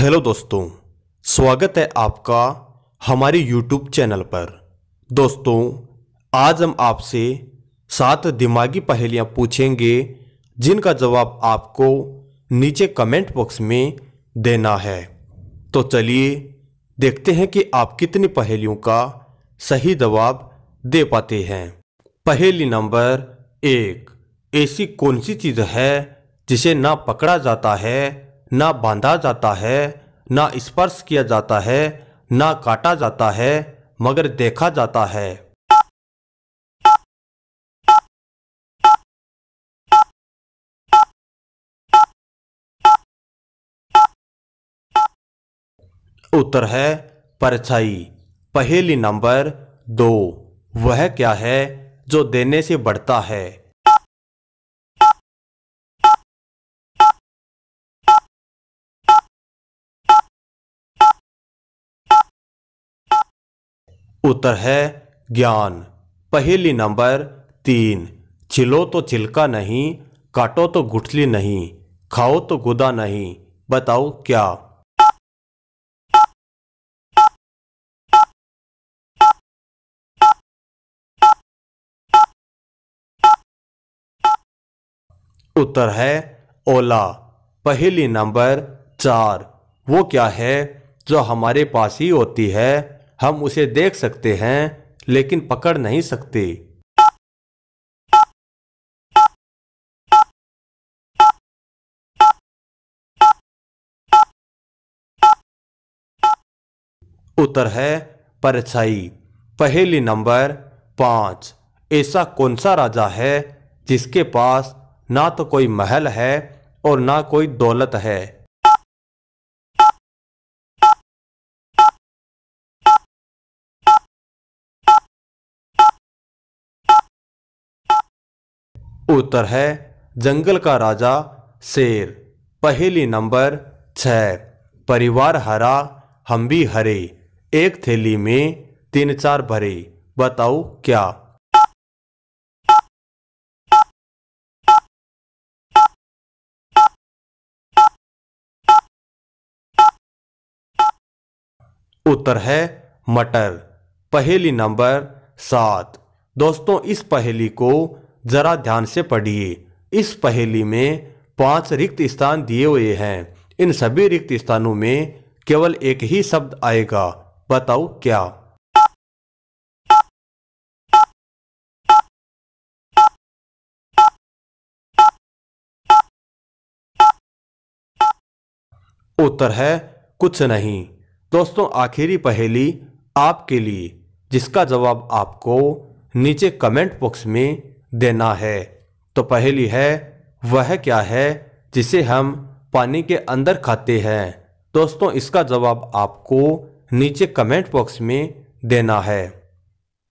hello दोस्तों स्वागत है आपका हमारे यूट्यूब चैनल पर दोस्तों आज हम आपसे सात दिमागी पहेलियाँ पूछेंगे जिनका जवाब आपको नीचे कमेंट बॉक्स में देना है तो चलिए देखते हैं कि आप कितनी पहेलियों का सही जवाब दे पाते हैं पहेली नंबर एक ऐसी कौन सी चीज़ है जिसे ना पकड़ा जाता है ना बांधा जाता है ना स्पर्श किया जाता है ना काटा जाता है मगर देखा जाता है उत्तर है परछाई पहेली नंबर दो वह क्या है जो देने से बढ़ता है उत्तर है ज्ञान पहली नंबर तीन छिलो तो छिलका नहीं काटो तो गुठली नहीं खाओ तो गुदा नहीं बताओ क्या उत्तर है ओला पहली नंबर चार वो क्या है जो हमारे पास ही होती है हम उसे देख सकते हैं लेकिन पकड़ नहीं सकते उत्तर है परछाई पहली नंबर पांच ऐसा कौन सा राजा है जिसके पास ना तो कोई महल है और ना कोई दौलत है उत्तर है जंगल का राजा शेर पहली नंबर छ परिवार हरा हम भी हरे एक थैली में तीन चार भरे बताओ क्या उत्तर है मटर पहेली नंबर सात दोस्तों इस पहेली को जरा ध्यान से पढ़िए इस पहेली में पांच रिक्त स्थान दिए हुए हैं इन सभी रिक्त स्थानों में केवल एक ही शब्द आएगा बताओ क्या उत्तर है कुछ नहीं दोस्तों आखिरी पहेली आपके लिए जिसका जवाब आपको नीचे कमेंट बॉक्स में देना है तो पहली है वह क्या है जिसे हम पानी के अंदर खाते हैं दोस्तों इसका जवाब आपको नीचे कमेंट बॉक्स में देना है